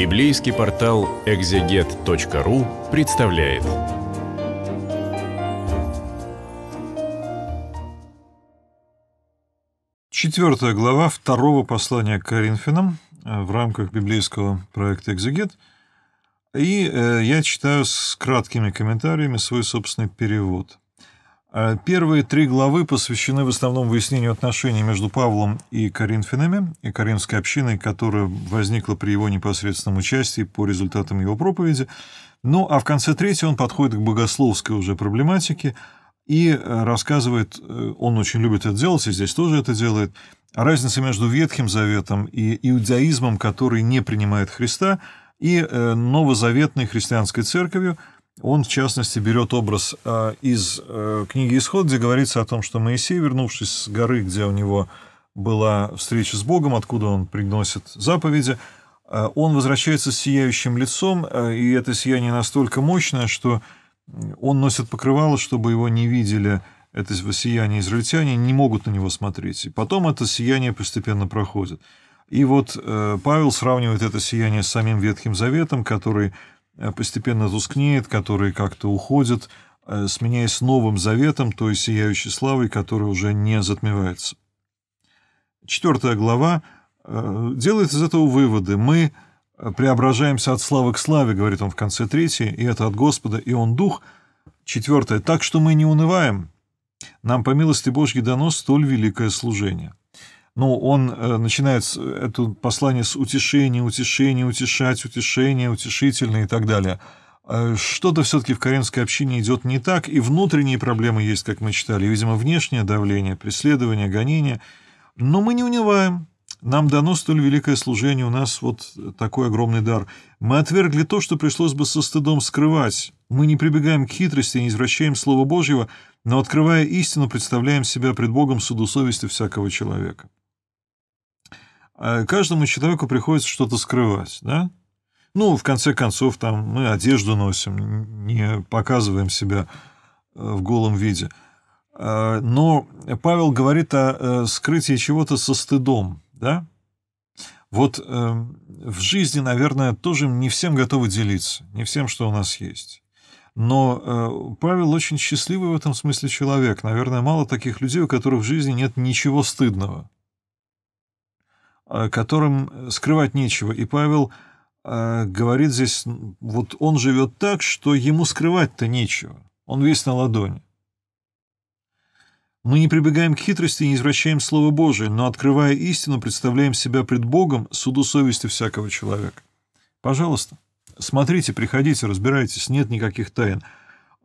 Библейский портал экзегет.ру представляет. Четвертая глава второго послания к Коринфянам э, в рамках библейского проекта «Экзегет». И э, я читаю с краткими комментариями свой собственный перевод – Э, первые три главы посвящены в основном выяснению отношений между Павлом и коринфянами, и коринфской общиной, которая возникла при его непосредственном участии по результатам его проповеди. Ну, а в конце третьей он подходит к богословской уже проблематике и э, рассказывает, э, он очень любит это делать, и здесь тоже это делает, разница между Ветхим Заветом и иудаизмом, который не принимает Христа, и новозаветной христианской церковью – он, в частности, берет образ а, из э, книги «Исход», где говорится о том, что Моисей, вернувшись с горы, где у него была встреча с Богом, откуда он приносит заповеди, а, он возвращается с сияющим лицом, а, и это сияние настолько мощное, что он носит покрывало, чтобы его не видели это сияние израильтяне, не могут на него смотреть. И потом это сияние постепенно проходит. И вот э, Павел сравнивает это сияние с самим Ветхим Заветом, который Э, постепенно тускнеет, который как-то уходит, э, сменяясь новым заветом, той сияющей славой, которая уже не затмевается. Четвертая глава э, делает из этого выводы. Мы преображаемся от славы к славе, говорит он в конце третьей, и это от Господа, и он дух. Четвертое. Так что мы не унываем. Нам, по милости Божьей, дано столь великое служение. Ну, он э, начинает э, это послание с утешения, утешения, утешать, утешения, утешительное и так далее. Э, что-то все-таки в каренской общине идет не так, и внутренние проблемы есть, как мы читали, видимо, внешнее давление, преследование, гонение. Но мы не унываем. Нам дано столь великое служение, у нас вот такой огромный дар. Мы отвергли то, что пришлось бы со стыдом скрывать. Мы не прибегаем к хитрости, не извращаем Слово Божьего, но, открывая истину, представляем себя пред Богом суду совести всякого человека. Э, каждому человеку приходится что-то скрывать, да? Ну, в конце концов, там мы одежду носим, не показываем себя э, в голом виде. Э, но Павел говорит о скрытии чего-то со стыдом, да? Вот эм, в жизни, наверное, тоже не всем готовы делиться, не всем, что у нас есть. Но Павел очень счастливый в этом смысле человек. Наверное, мало таких людей, у которых в жизни нет ничего стыдного. Э, которым скрывать нечего. И Павел э, говорит здесь, вот он живет так, что ему скрывать-то нечего. Он весь на ладони. Мы не прибегаем к хитрости и не извращаем Слово Божие, но, открывая истину, представляем себя пред Богом, суду совести всякого человека. Пожалуйста, смотрите, приходите, разбирайтесь, нет никаких тайн –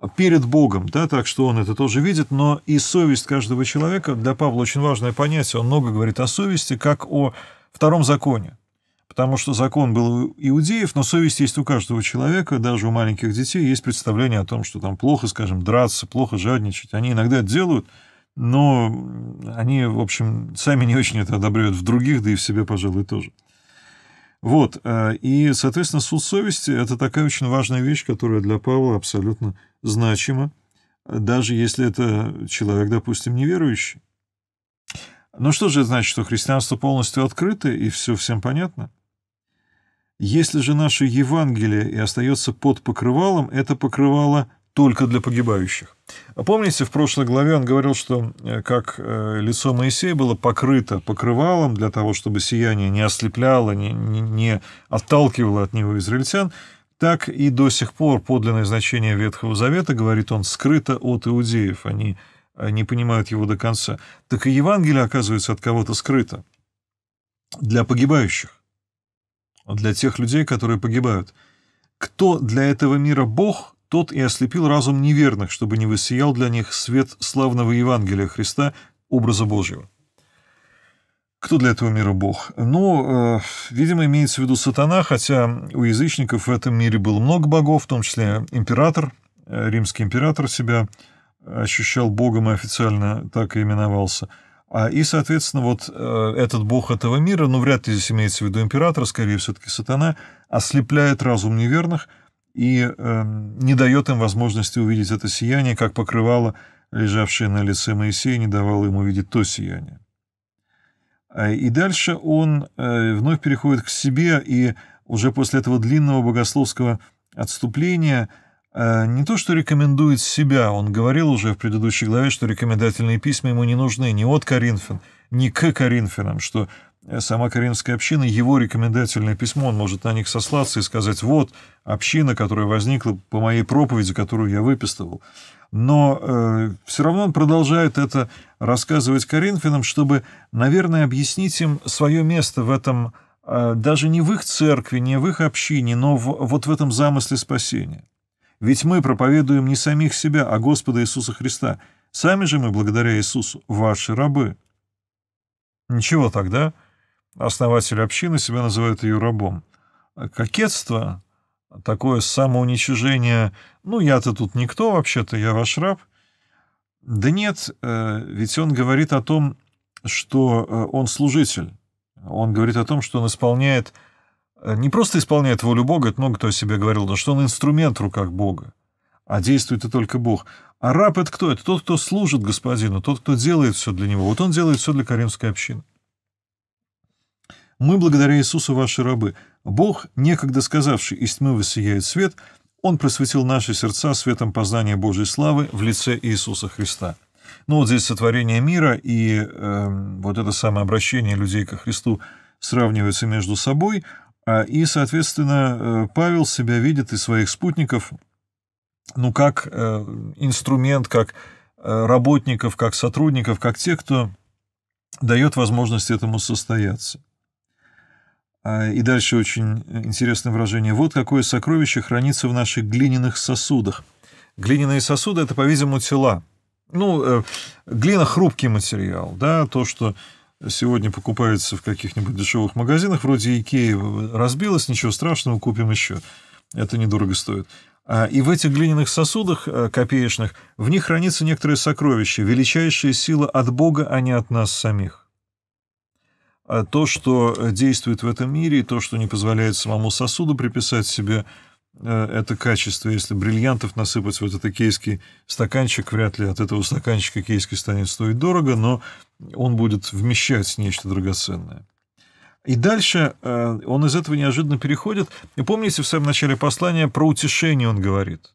перед Богом, да, так что он это тоже видит, но и совесть каждого человека, для Павла очень важное понятие, он много говорит о совести, как о втором законе, потому что закон был у иудеев, но совесть есть у каждого человека, даже у маленьких детей есть представление о том, что там плохо, скажем, драться, плохо жадничать, они иногда это делают, но они, в общем, сами не очень это одобряют в других, да и в себе, пожалуй, тоже. Вот, э, и, соответственно, суд совести – это такая очень важная вещь, которая для Павла абсолютно значимо, даже если это человек, допустим, неверующий. Но ну что же это значит, что христианство полностью открыто и все всем понятно? Если же наше Евангелие и остается под покрывалом, это покрывало только для погибающих. Помните, в прошлой главе он говорил, что э, как э, лицо Моисея было покрыто покрывалом для того, чтобы сияние не ослепляло, не, не, не отталкивало от него израильтян, так и до сих пор подлинное значение Ветхого Завета, говорит он, скрыто от иудеев, они э, не понимают его до конца. Так и Евангелие, оказывается, от кого-то скрыто. Для погибающих, для тех людей, которые погибают. Кто для этого мира Бог, тот и ослепил разум неверных, чтобы не высиял для них свет славного Евангелия Христа, образа Божьего. Кто для этого мира Бог? Ну, э, видимо, имеется в виду сатана, хотя у язычников в этом мире было много богов, в том числе император, э, римский император себя ощущал богом и официально так и именовался. А, и, соответственно, вот э, этот бог этого мира, ну, вряд ли здесь имеется в виду император, скорее все-таки сатана, ослепляет разум неверных и э, не дает им возможности увидеть это сияние, как покрывало, лежавшее на лице Моисея, не давало ему видеть то сияние. Э, и дальше он э, вновь переходит к себе, и уже после этого длинного богословского отступления э, не то что рекомендует себя, он говорил уже в предыдущей главе, что рекомендательные письма ему не нужны ни от Коринфян, ни к Коринфянам, что Э, сама Каринская община, его рекомендательное письмо, он может на них сослаться и сказать, вот, община, которая возникла по моей проповеди, которую я выписывал. Но э, все равно он продолжает это рассказывать коринфянам, чтобы, наверное, объяснить им свое место в этом, э, даже не в их церкви, не в их общине, но в, вот в этом замысле спасения. Ведь мы проповедуем не самих себя, а Господа Иисуса Христа. Сами же мы, благодаря Иисусу, ваши рабы. Ничего тогда, Основатель общины себя называет ее рабом. Кокетство, такое самоуничижение, ну, я-то тут никто вообще-то, я ваш раб. Да нет, э, ведь он говорит о том, что э, он служитель. Он говорит о том, что он исполняет, э, не просто исполняет волю Бога, это много кто о себе говорил, но что он инструмент в руках Бога, а действует и только Бог. А раб — это кто? Это тот, кто служит господину, тот, кто делает все для него. Вот он делает все для Каримской общины. Мы благодаря Иисусу ваши рабы. Бог, некогда сказавший, из тьмы высияет свет, Он просветил наши сердца светом познания Божьей славы в лице Иисуса Христа». Ну вот здесь сотворение мира и э, вот это самое обращение людей ко Христу сравнивается между собой, а, и, соответственно, э, Павел себя видит и своих спутников, ну, как э, инструмент, как э, работников, как сотрудников, как тех, кто дает возможность этому состояться. А, и дальше очень интересное выражение. «Вот какое сокровище хранится в наших глиняных сосудах». Глиняные сосуды – это, по-видимому, тела. Ну, э, глина – хрупкий материал, да, то, что сегодня покупается в каких-нибудь дешевых магазинах, вроде Икеи разбилось ничего страшного, купим еще. Это недорого стоит. А, и в этих глиняных сосудах э, копеечных, в них хранится некоторые сокровища, величайшая сила от Бога, а не от нас самих. А то, что э, действует в этом мире, и то, что не позволяет самому сосуду приписать себе э, это качество. Если бриллиантов насыпать в этот кейский стаканчик, вряд ли от этого стаканчика кейский станет стоить дорого, но он будет вмещать нечто драгоценное. И дальше э, он из этого неожиданно переходит. И помните, в самом начале послания про утешение он говорит,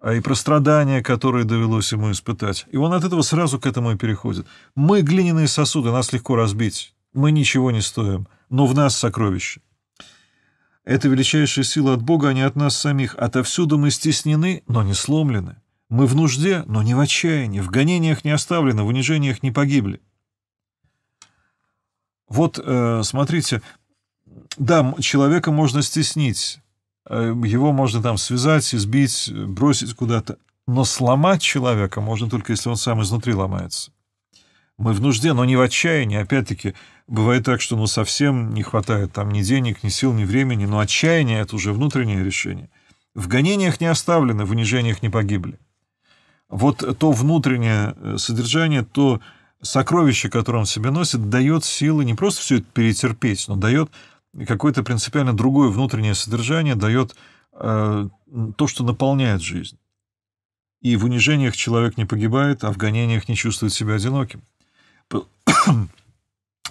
а, и про страдания, которые довелось ему испытать. И он от этого сразу к этому и переходит. Мы глиняные сосуды, нас легко разбить. Мы ничего не стоим, но в нас сокровище. Это величайшая сила от Бога, а не от нас самих. Отовсюду мы стеснены, но не сломлены. Мы в нужде, но не в отчаянии, в гонениях не оставлены, в унижениях не погибли. Вот, э, смотрите, да, человека можно стеснить, э, его можно там связать, избить, бросить куда-то, но сломать человека можно только, если он сам изнутри ломается. Мы в нужде, но не в отчаянии, опять-таки, Бывает так, что ну, совсем не хватает там ни денег, ни сил, ни времени, но отчаяние — это уже внутреннее решение. В гонениях не оставлены, в унижениях не погибли. Вот то внутреннее э, содержание, то сокровище, которое он в себе носит, дает силы не просто все это перетерпеть, но дает какое-то принципиально другое внутреннее содержание, дает э, то, что наполняет жизнь. И в унижениях человек не погибает, а в гонениях не чувствует себя одиноким.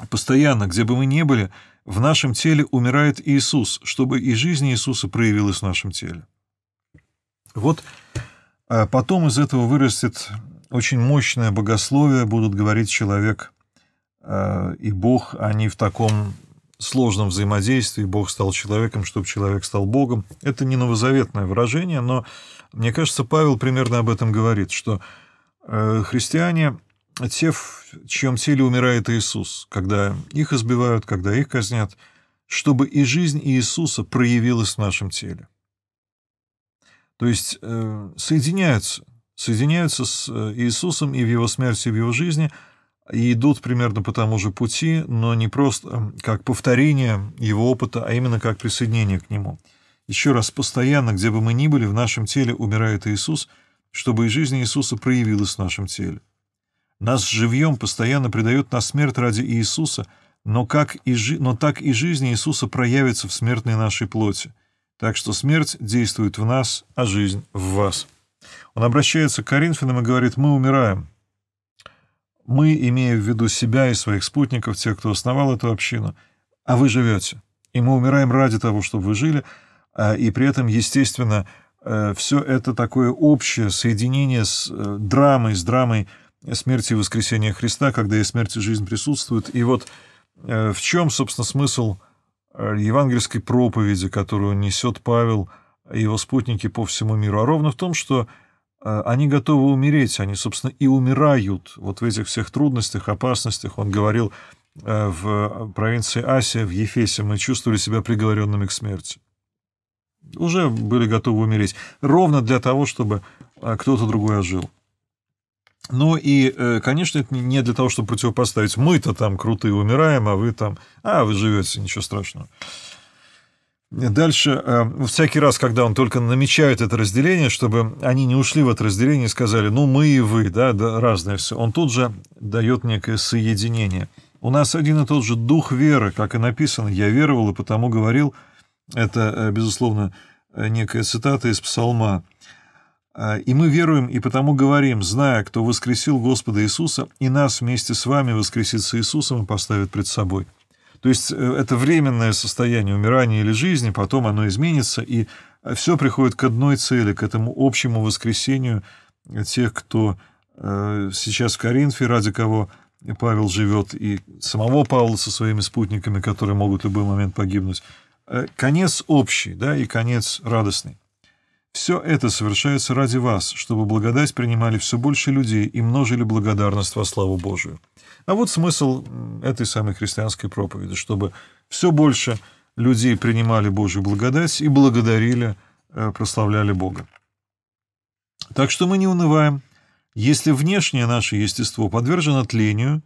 Постоянно, где бы мы ни были, в нашем теле умирает Иисус, чтобы и жизнь Иисуса проявилась в нашем теле. Вот а, потом из этого вырастет очень мощное богословие, будут говорить человек а, и Бог, они а в таком сложном взаимодействии, Бог стал человеком, чтобы человек стал Богом. Это не новозаветное выражение, но мне кажется, Павел примерно об этом говорит, что э, христиане те, в чьем теле умирает Иисус, когда их избивают, когда их казнят, чтобы и жизнь Иисуса проявилась в нашем теле. То есть э, соединяются, соединяются с э, Иисусом и в его смерти, и в его жизни, и идут примерно по тому же пути, но не просто как повторение его опыта, а именно как присоединение к нему. Еще раз, постоянно, где бы мы ни были, в нашем теле умирает Иисус, чтобы и жизнь Иисуса проявилась в нашем теле. Нас живьем постоянно предают на смерть ради Иисуса, но, как и жи... но так и жизнь Иисуса проявится в смертной нашей плоти. Так что смерть действует в нас, а жизнь в вас. Он обращается к Коринфянам и говорит, мы умираем. Мы, имея в виду себя и своих спутников, тех, кто основал эту общину, а вы живете. И мы умираем ради того, чтобы вы жили, а, и при этом, естественно, э, все это такое общее соединение с э, драмой, с драмой смерти и воскресения Христа, когда и смерть, и жизнь присутствуют. И вот э, в чем, собственно, смысл э, евангельской проповеди, которую несет Павел и его спутники по всему миру, а ровно в том, что э, они готовы умереть, они, собственно, и умирают вот в этих всех трудностях, опасностях. Он говорил в провинции Асия, в Ефесе, мы чувствовали себя приговоренными к смерти. Уже были готовы умереть, ровно для того, чтобы кто-то другой ожил. Ну и, э, конечно, это не для того, чтобы противопоставить. Мы-то там крутые умираем, а вы там... А, вы живете, ничего страшного. Дальше, э, всякий раз, когда он только намечает это разделение, чтобы они не ушли в это разделение и сказали, ну, мы и вы, да, да разное все, он тут же дает некое соединение. У нас один и тот же дух веры, как и написано, «я веровал и потому говорил». Это, э, безусловно, некая цитата из псалма а, и мы веруем и потому говорим, зная, кто воскресил Господа Иисуса, и нас вместе с вами воскресит с Иисусом и поставит пред собой. То есть э, это временное состояние умирания или жизни, потом оно изменится, и э, все приходит к одной цели, к этому общему воскресению тех, кто э, сейчас в Коринфе, ради кого Павел живет, и самого Павла со своими спутниками, которые могут в любой момент погибнуть. Конец общий, да, и конец радостный. Все это совершается ради вас, чтобы благодать принимали все больше людей и множили благодарность во славу Божию. А вот смысл этой самой христианской проповеди, чтобы все больше людей принимали Божью благодать и благодарили, э, прославляли Бога. Так что мы не унываем. Если внешнее наше естество подвержено тлению,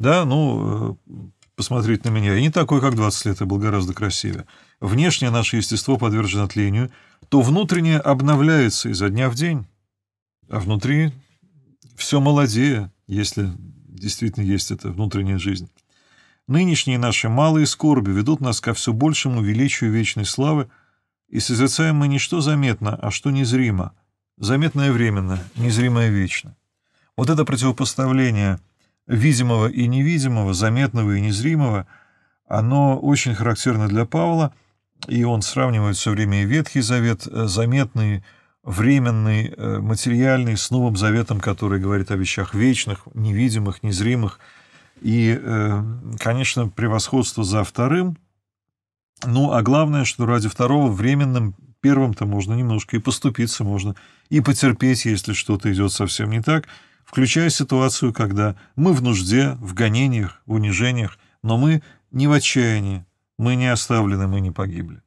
да, ну, э, посмотреть на меня, я не такой, как 20 лет, я был гораздо красивее. Внешнее наше естество подвержено тлению – то внутреннее обновляется изо дня в день, а внутри все молодее, если действительно есть эта внутренняя жизнь. Нынешние наши малые скорби ведут нас ко все большему величию вечной славы, и созерцаем мы не что заметно, а что незримо. Заметное временно, незримое вечно. Вот это противопоставление видимого и невидимого, заметного и незримого, оно очень характерно для Павла – и он сравнивает все время и Ветхий Завет, э, заметный, временный, э, материальный, с Новым Заветом, который говорит о вещах вечных, невидимых, незримых. И, э, конечно, превосходство за вторым. Ну, а главное, что ради второго временным первым-то можно немножко и поступиться, можно и потерпеть, если что-то идет совсем не так, включая ситуацию, когда мы в нужде, в гонениях, в унижениях, но мы не в отчаянии, мы не оставлены, мы не погибли.